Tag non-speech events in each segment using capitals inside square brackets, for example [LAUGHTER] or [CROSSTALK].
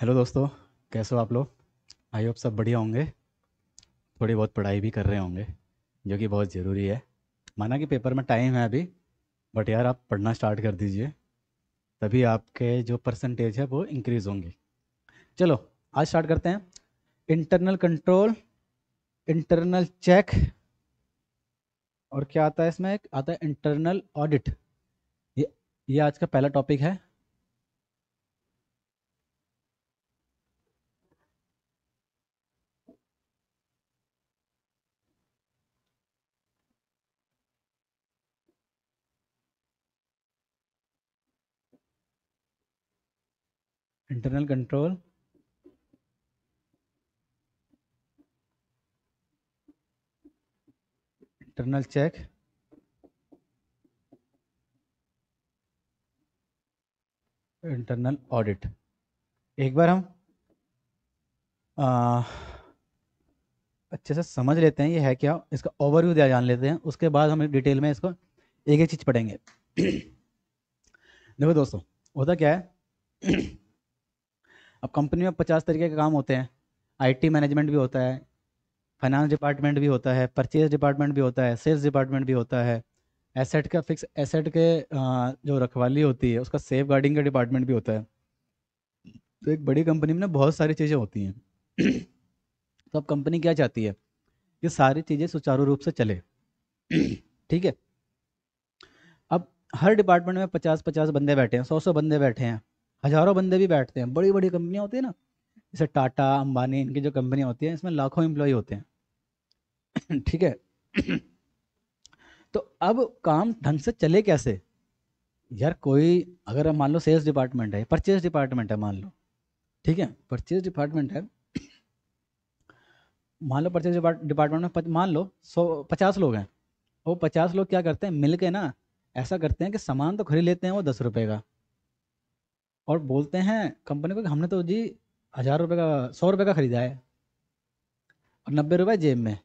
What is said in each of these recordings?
hello दोस्तों कैसे हो आप लोग आई होप सब बढ़िया होंगे थोड़ी बहुत पढ़ाई भी कर रहे होंगे जो कि बहुत ज़रूरी है माना कि पेपर में टाइम है अभी बट यार आप पढ़ना स्टार्ट कर दीजिए तभी आपके जो परसेंटेज है वो इंक्रीज़ होंगे चलो आज स्टार्ट करते हैं इंटरनल कंट्रोल इंटरनल चेक और क्या आता है इसमें एक आता है इंटरनल ऑडिट ये ये आज का पहला टॉपिक है internal control internal check internal audit एक बार हम आ, अच्छे से समझ लेते हैं ये है क्या इसका ओवरव्यू दिया जान लेते हैं उसके बाद हम डिटेल में इसको एक एक चीज़ पढ़ेंगे [CLEARS THROAT] देखो दोस्तों होता क्या है [CLEARS THROAT] अब कंपनी में पचास तरीके के काम होते हैं आईटी मैनेजमेंट भी होता है फाइनेंस डिपार्टमेंट भी होता है परचेज डिपार्टमेंट भी होता है सेल्स डिपार्टमेंट भी होता है एसेट का फिक्स एसेट के जो रखवाली होती है उसका सेफ गार्डिंग का डिपार्टमेंट भी होता है तो एक बड़ी कंपनी में ना बहुत सारी चीज़ें होती हैं [CLEARS THROAT] तो अब कंपनी क्या चाहती है ये सारी चीज़ें सुचारू रूप से चले [CLEARS THROAT] ठीक है अब हर डिपार्टमेंट में पचास पचास बंदे बैठे हैं सौ सौ बंदे बैठे हैं हज़ारों बंदे भी बैठते हैं बड़ी बड़ी कंपनियाँ होती है ना जैसे टाटा अंबानी इनकी जो कंपनियाँ होती हैं इसमें लाखों एम्प्लॉय होते हैं [CLEARS THROAT] ठीक है [CLEARS THROAT] तो अब काम ढंग से चले कैसे यार कोई अगर मान लो सेल्स डिपार्टमेंट है परचेज डिपार्टमेंट है मान लो ठीक है परचेज डिपार्टमेंट है [CLEARS THROAT] मान लो परचेज डिपार्टमेंट में मान लो सौ पचास लोग हैं वो पचास लोग क्या करते हैं मिल के ना ऐसा करते हैं कि सामान तो खरीद लेते हैं वो दस रुपये का और बोलते हैं कंपनी को कि हमने तो जी हज़ार रुपये का सौ रुपये का ख़रीदा है और नब्बे रुपये जेब में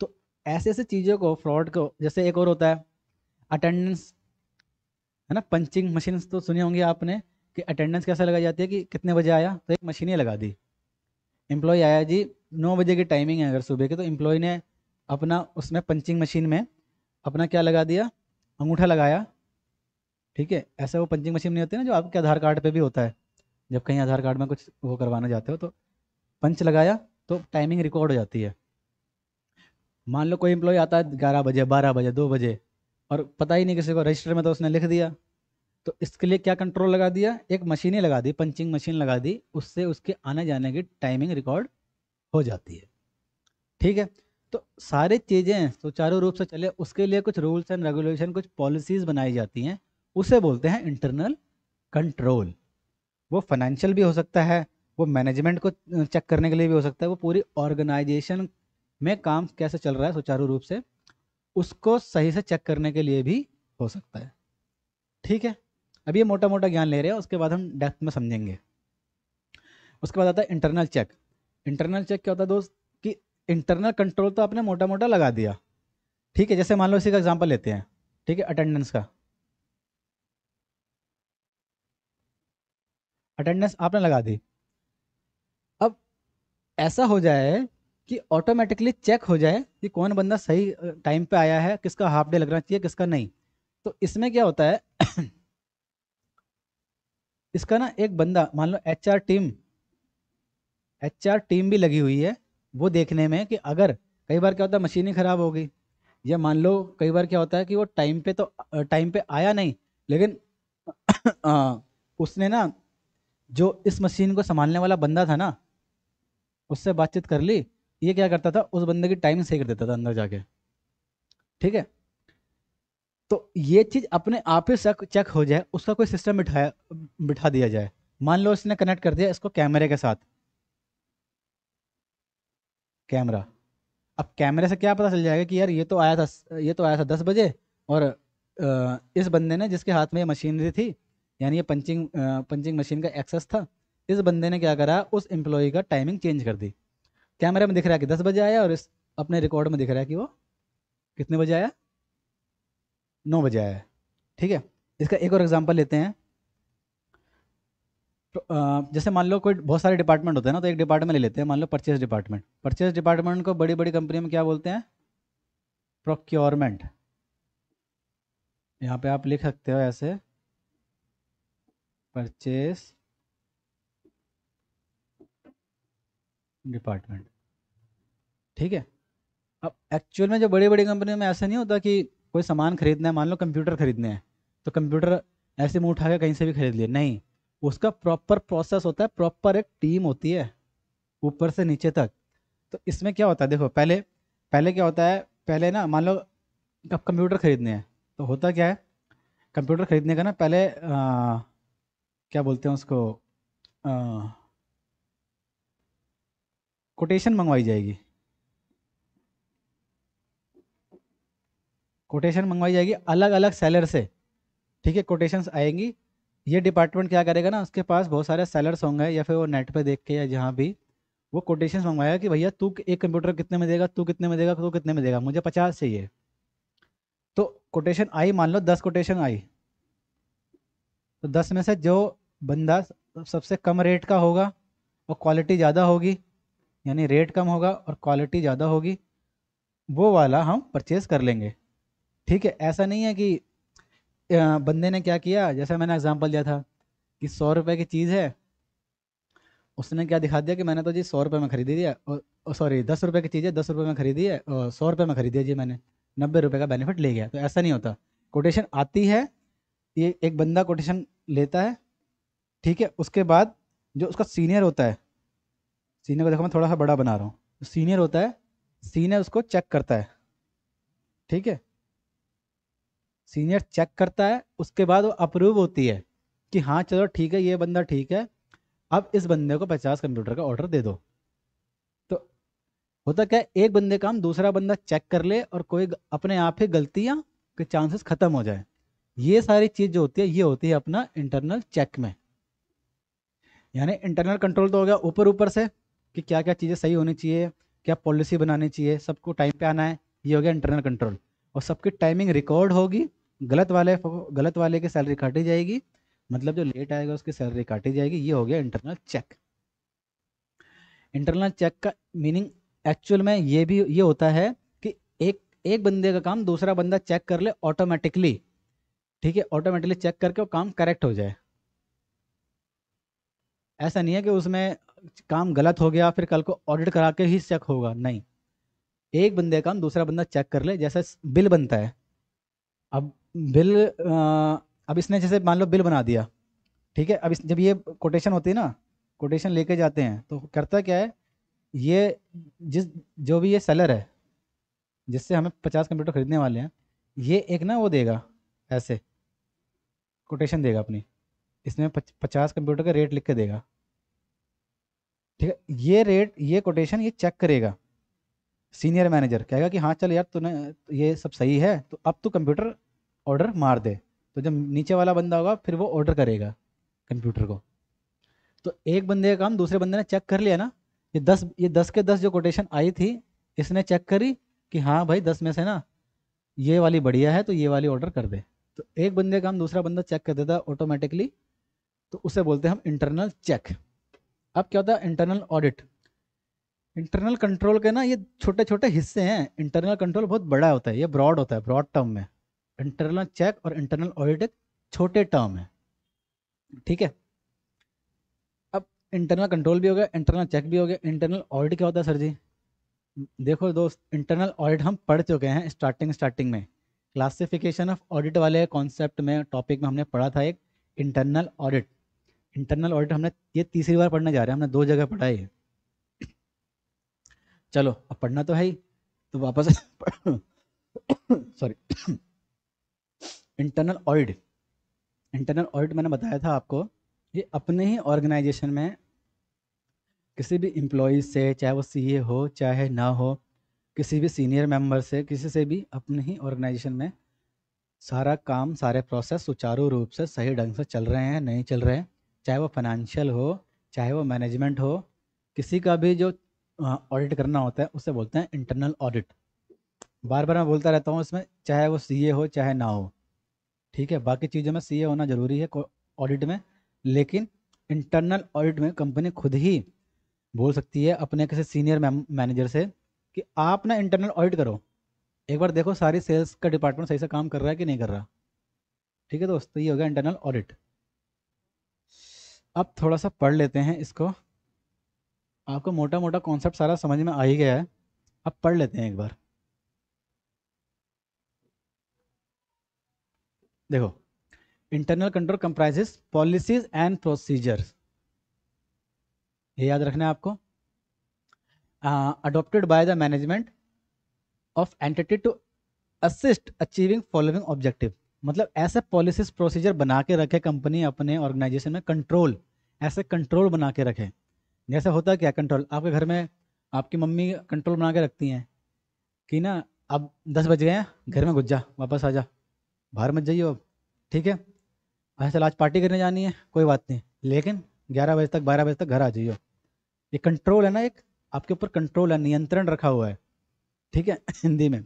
तो ऐसे ऐसे चीज़ों को फ्रॉड को जैसे एक और होता है अटेंडेंस है ना पंचिंग मशीन तो सुनी होंगी आपने कि अटेंडेंस कैसे लगाई जाती है कि कितने बजे आया तो एक मशीन ही लगा दी एम्प्लॉय आया जी नौ बजे की टाइमिंग है अगर सुबह की तो एम्प्लॉय ने अपना उसमें पंचिंग मशीन में अपना क्या लगा दिया अंगूठा लगाया ठीक है ऐसा वो पंचिंग मशीन नहीं होती ना जो आपके आधार कार्ड पे भी होता है जब कहीं आधार कार्ड में कुछ वो करवाना चाहते हो तो पंच लगाया तो टाइमिंग रिकॉर्ड हो जाती है मान लो कोई एम्प्लॉय आता है ग्यारह बजे बारह बजे दो बजे और पता ही नहीं किसी को रजिस्टर में तो उसने लिख दिया तो इसके लिए क्या कंट्रोल लगा दिया एक मशीन ही लगा दी पंचिंग मशीन लगा दी उससे उसके आने जाने की टाइमिंग रिकॉर्ड हो जाती है ठीक है तो सारी चीज़ें सुचारू रूप से चले उसके लिए कुछ रूल्स एंड रेगुलेशन कुछ पॉलिसीज़ बनाई जाती हैं उसे बोलते हैं इंटरनल कंट्रोल वो फाइनेंशियल भी हो सकता है वो मैनेजमेंट को चेक करने के लिए भी हो सकता है वो पूरी ऑर्गेनाइजेशन में काम कैसे चल रहा है सुचारू रूप से उसको सही से चेक करने के लिए भी हो सकता है ठीक है अब ये मोटा मोटा ज्ञान ले रहे हैं उसके बाद हम डेप्थ में समझेंगे उसके बाद आता है इंटरनल चेक इंटरनल चेक क्या होता है दोस्त कि इंटरनल कंट्रोल तो आपने मोटा मोटा लगा दिया ठीक है जैसे मान लो इसी का एग्जाम्पल लेते हैं ठीक है अटेंडेंस का अटेंडेंस आपने लगा दी अब ऐसा हो जाए कि ऑटोमेटिकली चेक हो जाए कि कौन बंदा सही टाइम पे आया है किसका हाफ डे लगना चाहिए किसका नहीं तो इसमें क्या होता है [COUGHS] इसका ना एक बंदा मान लो एचआर टीम एचआर टीम भी लगी हुई है वो देखने में कि अगर कई बार क्या होता है मशीन ही ख़राब होगी या मान लो कई बार क्या होता है कि वो टाइम पे तो टाइम पे आया नहीं लेकिन आ, [COUGHS] उसने ना जो इस मशीन को संभालने वाला बंदा था ना उससे बातचीत कर ली ये क्या करता था उस बंदे की टाइमिंग सही कर देता था अंदर जाके ठीक है तो ये चीज़ अपने आप ही चेक हो जाए उसका कोई सिस्टम बिठाया बिठा दिया जाए मान लो इसने कनेक्ट कर दिया इसको कैमरे के साथ कैमरा अब कैमरे से क्या पता चल जाएगा कि यार ये तो आया था ये तो आया था दस बजे और इस बंदे ने जिसके हाथ में ये मशीनरी थी यानी ये पंचिंग पंचिंग मशीन का एक्सेस था इस बंदे ने क्या करा उस एम्प्लॉई का टाइमिंग चेंज कर दी कैमरे में दिख रहा है कि दस बजे आया और इस अपने रिकॉर्ड में दिख रहा है कि वो कितने बजे आया नौ बजे आया ठीक है इसका एक और एग्जाम्पल लेते हैं तो, जैसे मान लो कोई बहुत सारे डिपार्टमेंट होते हैं ना तो एक डिपार्टमेंट ले लेते हैं मान लो परचेज डिपार्टमेंट परचेज डिपार्टमेंट को बड़ी बड़ी कंपनी में क्या बोलते हैं प्रोक्योरमेंट यहाँ पे आप लिख सकते हो ऐसे परचेस डिपार्टमेंट ठीक है अब एक्चुअल में जो बड़ी बड़ी कंपनी में ऐसा नहीं होता कि कोई सामान खरीदना है मान लो कंप्यूटर खरीदने हैं तो कंप्यूटर ऐसे मुँह उठा के कहीं से भी खरीद लिए नहीं उसका प्रॉपर प्रोसेस होता है प्रॉपर एक टीम होती है ऊपर से नीचे तक तो इसमें क्या होता है देखो पहले पहले क्या होता है पहले ना मान लो अब कंप्यूटर खरीदने हैं तो होता क्या है कंप्यूटर खरीदने का ना पहले आ, क्या बोलते हैं उसको कोटेशन मंगवाई जाएगी कोटेशन मंगवाई जाएगी अलग अलग सेलर से ठीक है कोटेशंस आएंगी ये डिपार्टमेंट क्या करेगा ना उसके पास बहुत सारे सेलर्स होंगे या फिर वो नेट पे देख के या जहाँ भी वो कोटेशंस मंगवाएगा कि भैया तू एक कंप्यूटर कितने में देगा तू कितने में देगा तू कितने में देगा मुझे पचास चाहिए तो कोटेशन आई मान लो दस कोटेशन आई तो दस में से जो बंदा सबसे कम रेट का होगा और क्वालिटी ज़्यादा होगी यानी रेट कम होगा और क्वालिटी ज़्यादा होगी वो वाला हम परचेज़ कर लेंगे ठीक है ऐसा नहीं है कि बंदे ने क्या किया जैसे मैंने एग्जांपल दिया था कि सौ रुपये की चीज़ है उसने क्या दिखा दिया कि मैंने तो जी सौ रुपये में खरीदी दिया और सॉरी दस रुपये की चीज़ है दस रुपये में खरीदी है और सौ रुपये में खरीदी जी मैंने नब्बे रुपये का बेनिफिट ले गया तो ऐसा नहीं होता कोटेशन आती है ये एक बंदा कोटेशन लेता है ठीक है उसके बाद जो उसका सीनियर होता है सीनियर को देखो मैं थोड़ा सा बड़ा बना रहा हूँ सीनियर होता है सीनियर उसको चेक करता है ठीक है सीनियर चेक करता है उसके बाद वो अप्रूव होती है कि हाँ चलो ठीक है ये बंदा ठीक है अब इस बंदे को पचास कंप्यूटर का ऑर्डर दे दो तो होता क्या है एक बंदे का हम दूसरा बंदा चेक कर ले और कोई अपने आप ही गलतियाँ के चांसेस ख़त्म हो जाए ये सारी चीज़ जो होती है ये होती है अपना इंटरनल चेक में यानी इंटरनल कंट्रोल तो हो गया ऊपर ऊपर से कि क्या क्या चीज़ें सही होनी चाहिए क्या पॉलिसी बनानी चाहिए सबको टाइम पे आना है ये हो गया इंटरनल कंट्रोल और सबकी टाइमिंग रिकॉर्ड होगी गलत वाले गलत वाले की सैलरी काटी जाएगी मतलब जो लेट आएगा उसकी सैलरी काटी जाएगी ये हो गया इंटरनल चेक इंटरनल चेक का मीनिंग एक्चुअल में ये भी ये होता है कि एक एक बंदे का काम दूसरा बंदा चेक कर ले ऑटोमेटिकली ठीक है ऑटोमेटिकली चेक करके वो काम करेक्ट हो जाए ऐसा नहीं है कि उसमें काम गलत हो गया फिर कल को ऑडिट करा के ही चेक होगा नहीं एक बंदे का काम दूसरा बंदा चेक कर ले जैसे बिल बनता है अब बिल अब इसने जैसे मान लो बिल बना दिया ठीक है अब इस जब ये कोटेशन होती है ना कोटेशन लेके जाते हैं तो करता क्या है ये जिस जो भी ये सेलर है जिससे हमें पचास कंप्यूटर खरीदने वाले हैं ये एक ना वो देगा ऐसे कोटेशन देगा अपनी इसमें पचास कंप्यूटर का रेट लिख के देगा ठीक है ये रेट ये कोटेशन ये चेक करेगा सीनियर मैनेजर कहेगा कि हाँ चल यार तूने ये सब सही है तो अब तू कंप्यूटर ऑर्डर मार दे तो जब नीचे वाला बंदा होगा फिर वो ऑर्डर करेगा कंप्यूटर को तो एक बंदे का काम दूसरे बंदे ने चेक कर लिया ना ये दस ये दस के दस जो कोटेशन आई थी इसने चेक करी कि हाँ भाई दस में से ना ये वाली बढ़िया है तो ये वाली ऑर्डर कर दे तो एक बंदे का काम दूसरा बंदा चेक कर देता ऑटोमेटिकली तो उसे बोलते हैं हम इंटरनल चेक अब क्या होता है इंटरनल ऑडिट इंटरनल कंट्रोल के ना ये छोटे छोटे हिस्से हैं इंटरनल कंट्रोल बहुत बड़ा होता है ये ब्रॉड होता है ब्रॉड टर्म में इंटरनल चेक और इंटरनल ऑडिट एक छोटे टर्म है ठीक है अब इंटरनल कंट्रोल भी हो गया इंटरनल चेक भी हो गया इंटरनल ऑडिट क्या होता है सर जी देखो दोस्त इंटरनल ऑडिट हम पढ़ चुके हैं स्टार्टिंग स्टार्टिंग में क्लासिफिकेशन ऑफ ऑडिट वाले कॉन्सेप्ट में टॉपिक में हमने पढ़ा था एक इंटरनल ऑडिट इंटरनल ऑडिट हमने ये तीसरी बार पढ़ने जा रहे हैं हमने दो जगह पढ़ा है चलो अब पढ़ना तो है ही तो वापस sorry internal audit internal audit मैंने बताया था आपको ये अपने ही ऑर्गेनाइजेशन में किसी भी इम्प्लॉज से चाहे वो सीए हो चाहे ना हो किसी भी सीनियर मेंबर से किसी से भी अपने ही ऑर्गेनाइजेशन में सारा काम सारे प्रोसेस सुचारू रूप से सही ढंग से चल रहे हैं नहीं चल रहे हैं चाहे वो फाइनेंशियल हो चाहे वो मैनेजमेंट हो किसी का भी जो ऑडिट करना होता है उसे बोलते हैं इंटरनल ऑडिट बार बार मैं बोलता रहता हूँ इसमें चाहे वो सी हो चाहे ना हो ठीक है बाकी चीज़ों में सी होना ज़रूरी है ऑडिट में लेकिन इंटरनल ऑडिट में कंपनी खुद ही बोल सकती है अपने किसी सीनियर मैनेजर से कि आप ना इंटरनल ऑडिट करो एक बार देखो सारी सेल्स का डिपार्टमेंट सही से काम कर रहा है कि नहीं कर रहा ठीक है दोस्तों तो ये हो गया इंटरनल ऑडिट अब थोड़ा सा पढ़ लेते हैं इसको आपको मोटा मोटा कॉन्सेप्ट सारा समझ में आ ही गया है अब पढ़ लेते हैं एक बार देखो internal control comprises policies and procedures ये याद रखना है आपको adopted by the management of entity to assist achieving following objective मतलब ऐसे पॉलिसीज प्रोसीजर बना के रखे कंपनी अपने ऑर्गेनाइजेशन में कंट्रोल ऐसे कंट्रोल बना के रखे जैसे होता क्या कंट्रोल आपके घर में आपकी मम्मी कंट्रोल बना के रखती हैं कि ना अब दस बज गए हैं घर में घुस जा वापस आ जा बाहर मत जाइए अब ठीक है अच्छा चल तो आज पार्टी करने जानी है कोई बात नहीं लेकिन ग्यारह बजे तक बारह बजे तक घर आ जाइए ये कंट्रोल है ना एक आपके ऊपर कंट्रोल है नियंत्रण रखा हुआ है ठीक है [LAUGHS] हिंदी में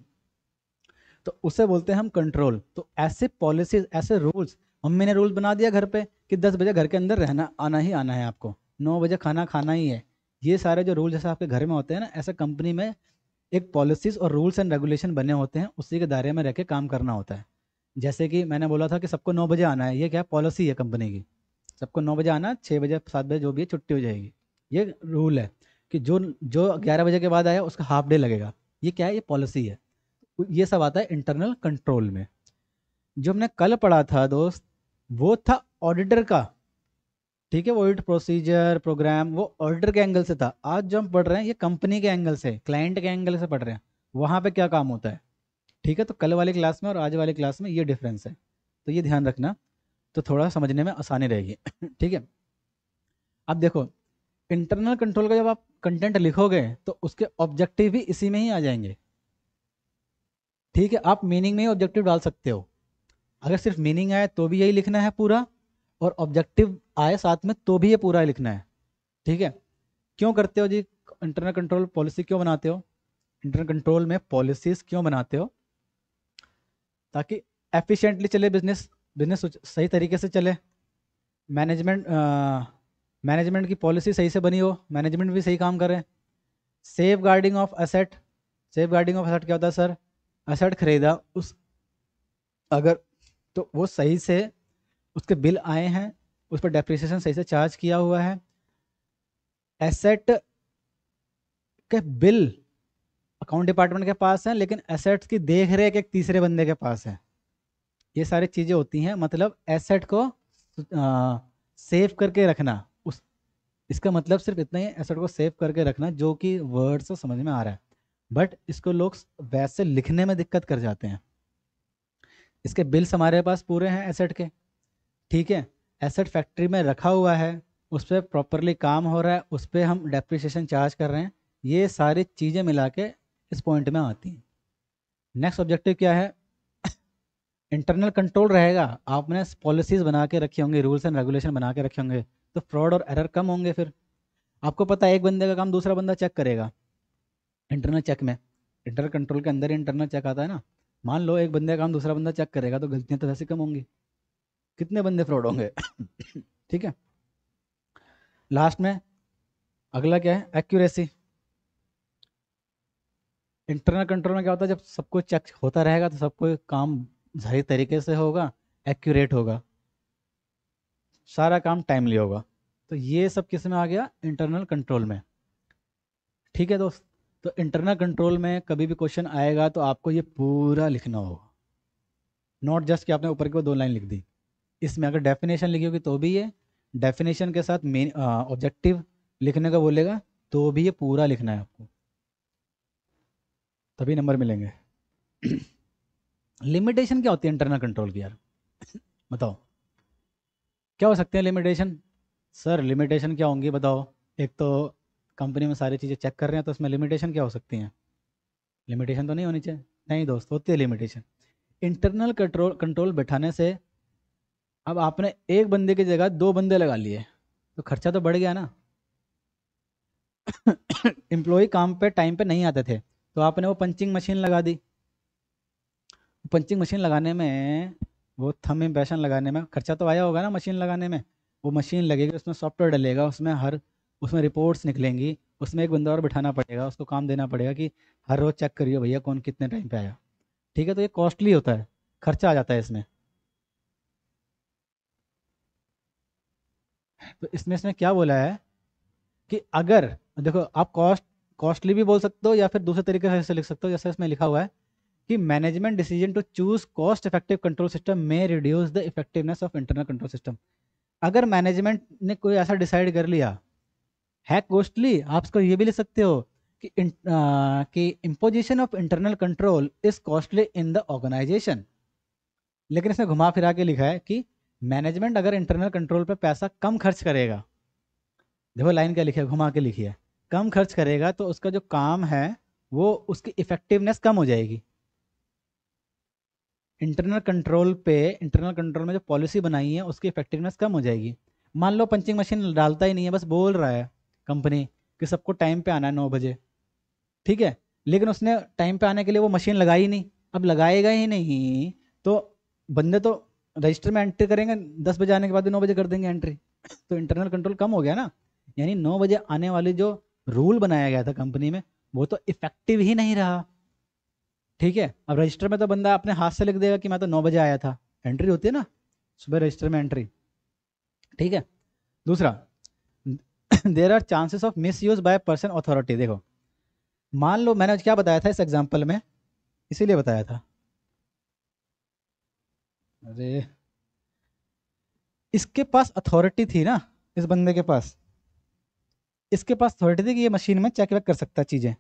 तो उसे बोलते हैं हम कंट्रोल तो ऐसे पॉलिसीज ऐसे रूल्स मम्मी ने रूल बना दिया घर पे कि दस बजे घर के अंदर रहना आना ही आना है आपको नौ बजे खाना खाना ही है ये सारे जो रूल जैसे आपके घर में होते हैं ना ऐसे कंपनी में एक पॉलिसीज और रूल्स एंड रेगुलेशन बने होते हैं उसी के दायरे में रह के काम करना होता है जैसे कि मैंने बोला था कि सबको नौ बजे आना है ये क्या पॉलिसी है कंपनी की सबको नौ बजे आना छः बजे सात बजे जो भी है छुट्टी हो जाएगी ये रूल है कि जो जो ग्यारह बजे के बाद आया उसका हाफ डे लगेगा ये क्या है ये पॉलिसी है ये सब आता है इंटरनल कंट्रोल में जो हमने कल पढ़ा था दोस्त वो था ऑडिटर का ठीक है ऑडिट प्रोसीजर प्रोग्राम वो ऑडिटर के एंगल से था आज जो हम पढ़ रहे हैं ये कंपनी के एंगल से क्लाइंट के एंगल से पढ़ रहे हैं वहाँ पे क्या काम होता है ठीक है तो कल वाली क्लास में और आज वाली क्लास में ये डिफरेंस है तो ये ध्यान रखना तो थोड़ा समझने में आसानी रहेगी [CLEARS THROAT] ठीक है अब देखो इंटरनल कंट्रोल का जब आप कंटेंट लिखोगे तो उसके ऑब्जेक्टिव भी इसी में ही आ जाएंगे ठीक है आप मीनिंग में ही ऑब्जेक्टिव डाल सकते हो अगर सिर्फ मीनिंग आए तो भी यही लिखना है पूरा और ऑब्जेक्टिव आए साथ में तो भी ये पूरा लिखना है ठीक है क्यों करते हो जी इंटरनल कंट्रोल पॉलिसी क्यों बनाते हो इंटरनल कंट्रोल में पॉलिसीज क्यों बनाते हो ताकि एफिशिएंटली चले बिजनेस बिजनेस सही तरीके से चले मैनेजमेंट मैनेजमेंट की पॉलिसी सही से बनी हो मैनेजमेंट भी सही काम करें safeguarding of asset safeguarding of asset क्या होता है सर असट खरीदा उस अगर तो वो सही से उसके बिल आए हैं उस पर डेप्रिसिएशन सही से चार्ज किया हुआ है एसेट के बिल अकाउंट डिपार्टमेंट के पास है लेकिन एसेट्स की देख रेख एक तीसरे बंदे के पास है ये सारी चीज़ें होती हैं मतलब एसेट को आ, सेव करके रखना उस इसका मतलब सिर्फ इतना ही एसेट को सेव करके रखना जो कि वर्ड से समझ में आ रहा है बट इसको लोग वैसे लिखने में दिक्कत कर जाते हैं इसके बिल्स हमारे पास पूरे हैं एसेट के ठीक है एसेट फैक्ट्री में रखा हुआ है उस पर प्रॉपरली काम हो रहा है उस पर हम डेप्रिसिएशन चार्ज कर रहे हैं ये सारी चीज़ें मिला के इस पॉइंट में आती हैं नेक्स्ट ऑब्जेक्टिव क्या है इंटरनल [COUGHS] कंट्रोल रहेगा आपने पॉलिसीज बना के रखी होंगी रूल्स एंड रेगुलेशन बना के रखे होंगे तो फ्रॉड और एरर कम होंगे फिर आपको पता है एक बंदे का काम दूसरा बंदा चेक करेगा इंटरनल चेक में इंटर कंट्रोल के अंदर इंटरनल चेक आता है ना मान लो एक बंदे का काम दूसरा बंदा चेक करेगा तो गलतियां तो वैसे कम होंगी कितने बंदे फ्रॉड होंगे [COUGHS] ठीक है लास्ट में अगला क्या है एक्यूरेसी इंटरनल कंट्रोल में क्या होता है जब सबको चेक होता रहेगा तो सबको काम सही तरीके से होगा एक्यूरेट होगा सारा काम टाइमली होगा तो ये सब किस में आ गया इंटरनल कंट्रोल में ठीक है दोस्त तो इंटरनल कंट्रोल में कभी भी क्वेश्चन आएगा तो आपको ये पूरा लिखना होगा नॉट जस्ट कि आपने ऊपर की दो लाइन लिख दी इसमें अगर डेफिनेशन लिखी होगी तो भी ये डेफिनेशन के साथ मेन ऑब्जेक्टिव लिखने का बोलेगा तो भी ये पूरा लिखना है आपको तभी नंबर मिलेंगे लिमिटेशन क्या होती है इंटरनल कंट्रोल की यार बताओ क्या हो सकते हैं लिमिटेशन सर लिमिटेशन क्या होंगी बताओ एक तो कंपनी में सारी चीज़ें चेक कर रहे हैं तो उसमें लिमिटेशन क्या हो सकती हैं लिमिटेशन तो नहीं होनी चाहिए नहीं दोस्त होती है लिमिटेशन इंटरनल कंट्रोल कंट्रोल बैठाने से अब आपने एक बंदे की जगह दो बंदे लगा लिए तो खर्चा तो बढ़ गया ना एम्प्लॉय [COUGHS] काम पे टाइम पे नहीं आते थे तो आपने वो पंचिंग मशीन लगा दी पंचिंग मशीन लगाने में वो थम इम्प्रेशन लगाने में खर्चा तो आया होगा ना मशीन लगाने में वो मशीन लगेगी उसमें सॉफ्टवेयर डलेगा उसमें हर उसमें रिपोर्ट्स निकलेंगी उसमें एक बंदा और बिठाना पड़ेगा उसको काम देना पड़ेगा कि हर रोज़ चेक करिए भैया कौन कितने टाइम पे आया ठीक है तो ये कॉस्टली होता है खर्चा आ जाता है इसमें तो इसमें इसमें क्या बोला है कि अगर देखो आप कॉस्ट कॉस्टली भी बोल सकते हो या फिर दूसरे तरीके से लिख सकते हो जैसे इसमें लिखा हुआ है कि management decision to choose cost effective control system में reduce the effectiveness of internal control system अगर मैनेजमेंट ने कोई ऐसा डिसाइड कर लिया हैक कॉस्टली आप इसको ये भी ले सकते हो कि आ, कि imposition of internal control is costly in the organisation लेकिन इसमें घुमा फिरा के लिखा है कि मैनेजमेंट अगर इंटरनल कंट्रोल पर पैसा कम खर्च करेगा देखो लाइन क्या लिखी है घुमा के लिखी है कम खर्च करेगा तो उसका जो काम है वो उसकी इफेक्टिवनेस कम हो जाएगी इंटरनल कंट्रोल पे इंटरनल कंट्रोल में जो पॉलिसी बनाई है उसकी इफेक्टिवनेस कम हो जाएगी मान लो पंचिंग मशीन डालता ही नहीं है बस बोल रहा है कंपनी कि सबको टाइम पे आना है नौ बजे ठीक है लेकिन उसने टाइम पे आने के लिए वो मशीन लगाई नहीं अब लगाएगा ही नहीं तो बंदे तो रजिस्टर में एंट्री करेंगे दस बजे आने के बाद नौ बजे कर देंगे एंट्री तो इंटरनल कंट्रोल कम हो गया ना यानी नौ बजे आने वाली जो रूल बनाया गया था कंपनी में वो तो इफेक्टिव ही नहीं रहा ठीक है अब रजिस्टर में तो बंदा अपने हाथ से लिख देगा कि मैं तो नौ बजे आया था एंट्री होती है ना सुबह रजिस्टर में एंट्री ठीक है दूसरा there are chances of misuse by person authority देखो मान लो मैंने क्या बताया था इस एग्जाम्पल में इसीलिए बताया था अरे इसके पास अथॉरिटी थी ना इस बंदे के पास इसके पास अथॉरिटी थी कि ये मशीन में चेक वेक कर सकता है चीज़ें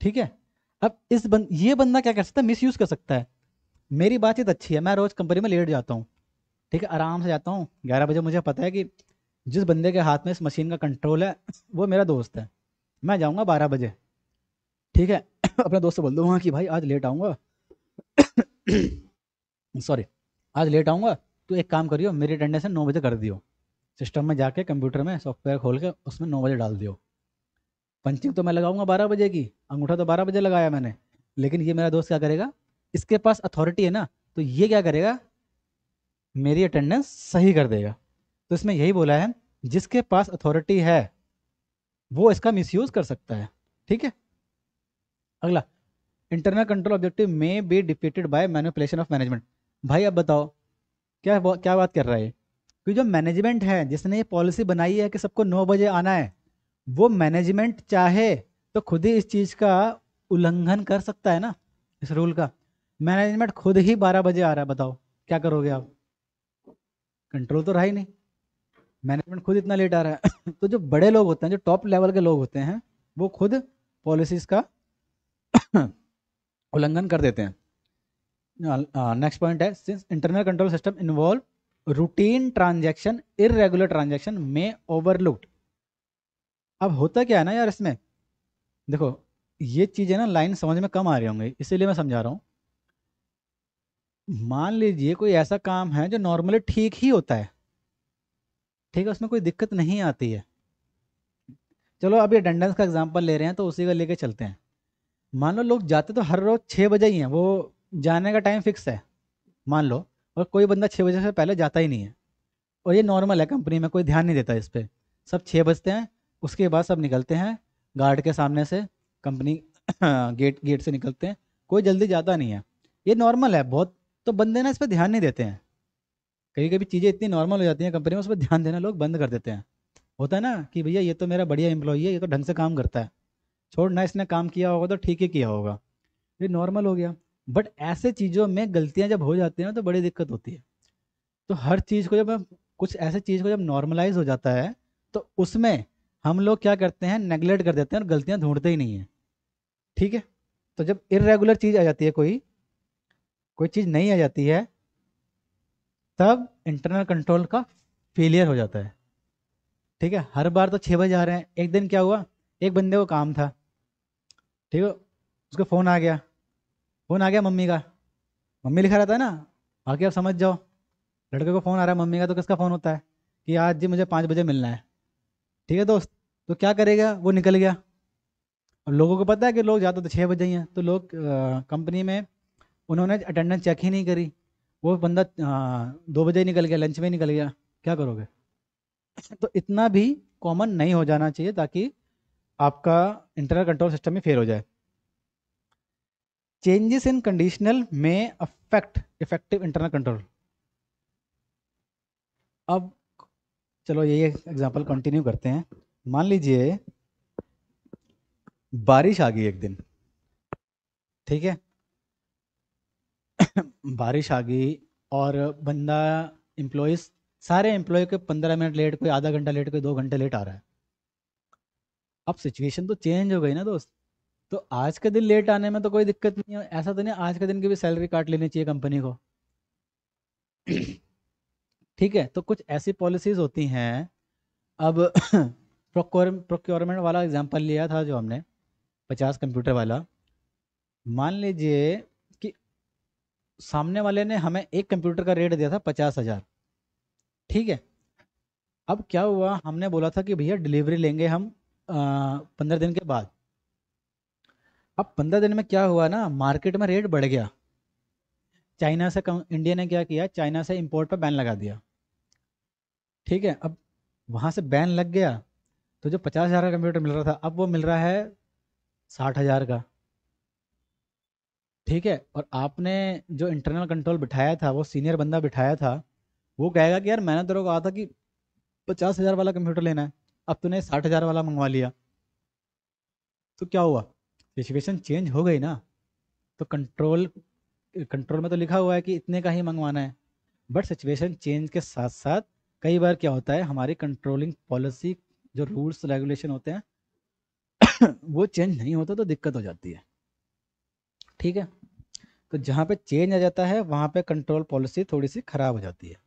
ठीक है अब इस बंद ये बंदा क्या कर सकता है मिस यूज़ कर सकता है मेरी बातचीत अच्छी है मैं रोज़ कंपनी में लेट जाता हूँ ठीक है आराम से जाता हूँ ग्यारह बजे मुझे पता है कि जिस बंदे के हाथ में इस मशीन का कंट्रोल है वो मेरा दोस्त है मैं जाऊँगा बारह बजे ठीक है [COUGHS] अपने दोस्त से बोल दूँगा कि भाई आज लेट आऊँगा सॉरी आज लेट आऊँगा तो एक काम करियो मेरी अटेंडेंस नौ बजे कर दियो सिस्टम में जाके कंप्यूटर में सॉफ्टवेयर खोल के उसमें नौ बजे डाल दियो पंचिंग तो मैं लगाऊंगा बारह बजे की अंगूठा तो बारह बजे लगाया मैंने लेकिन ये मेरा दोस्त क्या करेगा इसके पास अथॉरिटी है ना तो ये क्या करेगा मेरी अटेंडेंस सही कर देगा तो इसमें यही बोला है जिसके पास अथॉरिटी है वो इसका मिसयूज कर सकता है ठीक है अगला इंटरनल कंट्रोल ऑब्जेक्टिव में be defeated by manipulation of management भाई अब बताओ क्या क्या बात कर रहा है कि जो मैनेजमेंट है जिसने ये पॉलिसी बनाई है कि सबको नौ बजे आना है वो मैनेजमेंट चाहे तो खुद ही इस चीज़ का उल्लंघन कर सकता है ना इस रूल का मैनेजमेंट खुद ही बारह बजे आ रहा है बताओ क्या करोगे आप कंट्रोल तो रहा ही नहीं मैनेजमेंट खुद इतना लेट आ रहा है [LAUGHS] तो जो बड़े लोग होते हैं जो टॉप लेवल के लोग होते हैं वो खुद पॉलिसीज़ का [CLEARS THROAT] उल्लंघन कर देते हैं नेक्स्ट पॉइंट है since internal control system involve routine transaction irregular transaction में ओवरलुक्ड अब होता क्या है ना यार इसमें देखो ये चीज़ें ना लाइन समझ में कम आ रही होंगी इसीलिए मैं समझा रहा हूँ मान लीजिए कोई ऐसा काम है जो नॉर्मली ठीक ही होता है ठीक है उसमें कोई दिक्कत नहीं आती है चलो अब ये अटेंडेंस का एग्जाम्पल ले रहे हैं तो उसी का लेके चलते हैं मान लो लोग जाते तो हर रोज़ छः बजे ही हैं वो जाने का टाइम फिक्स है मान लो और कोई बंदा छः बजे से पहले जाता ही नहीं है और ये नॉर्मल है कंपनी में कोई ध्यान नहीं देता इस पर सब छः बजते हैं उसके बाद सब निकलते हैं गार्ड के सामने से कंपनी गेट गेट से निकलते हैं कोई जल्दी जाता नहीं है ये नॉर्मल है बहुत तो बंदे ना इस पर ध्यान नहीं देते हैं कभी कभी चीज़ें इतनी नॉर्मल हो जाती हैं कंपनी में उस पर ध्यान देना लोग बंद कर देते हैं होता है ना कि भैया ये तो मेरा बढ़िया एम्प्लॉई है ये तो ढंग से काम करता है छोड़ ना इसने काम किया होगा तो ठीक ही किया होगा ये नॉर्मल हो गया बट ऐसे चीज़ों में गलतियाँ जब हो जाती हैं ना तो बड़ी दिक्कत होती है तो हर चीज़ को जब कुछ ऐसे चीज़ को जब नॉर्मलाइज हो जाता है तो उसमें हम लोग क्या करते हैं नेगलेक्ट कर देते हैं और गलतियाँ ढूंढते ही नहीं हैं ठीक है तो जब इरेगुलर चीज़ आ जाती है कोई कोई चीज़ नहीं आ जाती है तब इंटरनल कंट्रोल का फेलियर हो जाता है ठीक है हर बार तो छः बजे आ रहे हैं एक दिन क्या हुआ एक बंदे को काम था ठीक है उसका फ़ोन आ गया फ़ोन आ गया मम्मी का मम्मी लिखा रहता है ना बाकी आप समझ जाओ लड़के को फ़ोन आ रहा है मम्मी का तो किसका फ़ोन होता है कि आज जी मुझे पाँच बजे मिलना है ठीक है दोस्त तो क्या करेगा वो निकल गया अब लोगों को पता है कि लोग जाते तो छः बजे ही हैं तो लोग कंपनी में उन्होंने अटेंडेंस चेक ही नहीं करी वो बंदा दो बजे निकल गया लंच में निकल गया क्या करोगे तो इतना भी कॉमन नहीं हो जाना चाहिए ताकि आपका इंटरनल कंट्रोल सिस्टम में फेल हो जाए चेंजेस इन कंडीशनल में अफेक्ट इफेक्टिव इंटरनल कंट्रोल अब चलो यही एग्जांपल कंटिन्यू करते हैं मान लीजिए बारिश आ गई एक दिन ठीक है [COUGHS] बारिश आ गई और बंदा एम्प्लॉयज सारे एम्प्लॉय के पंद्रह मिनट लेट कोई आधा घंटा लेट कोई दो घंटे लेट आ रहा है अब सिचुएशन तो चेंज हो गई ना दोस्त तो आज के दिन लेट आने में तो कोई दिक्कत नहीं है ऐसा तो नहीं आज के दिन की भी सैलरी काट लेनी चाहिए कंपनी को [COUGHS] ठीक है तो कुछ ऐसी पॉलिसीज होती हैं अब प्रोक्योर [COUGHS] प्रोक्योरमेंट वाला एग्जांपल लिया था जो हमने पचास कंप्यूटर वाला मान लीजिए सामने वाले ने हमें एक कंप्यूटर का रेट दिया था पचास हज़ार ठीक है अब क्या हुआ हमने बोला था कि भैया डिलीवरी लेंगे हम पंद्रह दिन के बाद अब पंद्रह दिन में क्या हुआ ना मार्केट में रेट बढ़ गया चाइना से कम इंडिया ने क्या किया चाइना से इंपोर्ट पर बैन लगा दिया ठीक है अब वहाँ से बैन लग गया तो जो पचास हज़ार का कंप्यूटर मिल रहा था अब वो मिल रहा है साठ हज़ार का ठीक है और आपने जो इंटरनल कंट्रोल बिठाया था वो सीनियर बंदा बिठाया था वो कहेगा कि यार मैंने तेरे को कहा था कि पचास हज़ार वाला कंप्यूटर लेना है अब तूने साठ हज़ार वाला मंगवा लिया तो क्या हुआ सिचुएशन चेंज हो गई ना तो कंट्रोल कंट्रोल में तो लिखा हुआ है कि इतने का ही मंगवाना है बट सिचुएशन चेंज के साथ साथ कई बार क्या होता है हमारी कंट्रोलिंग पॉलिसी जो रूल्स रेगुलेशन होते हैं [COUGHS] वो चेंज नहीं होता तो दिक्कत हो जाती है ठीक है तो जहाँ पे चेंज आ जाता है वहाँ पे कंट्रोल पॉलिसी थोड़ी सी खराब हो जाती है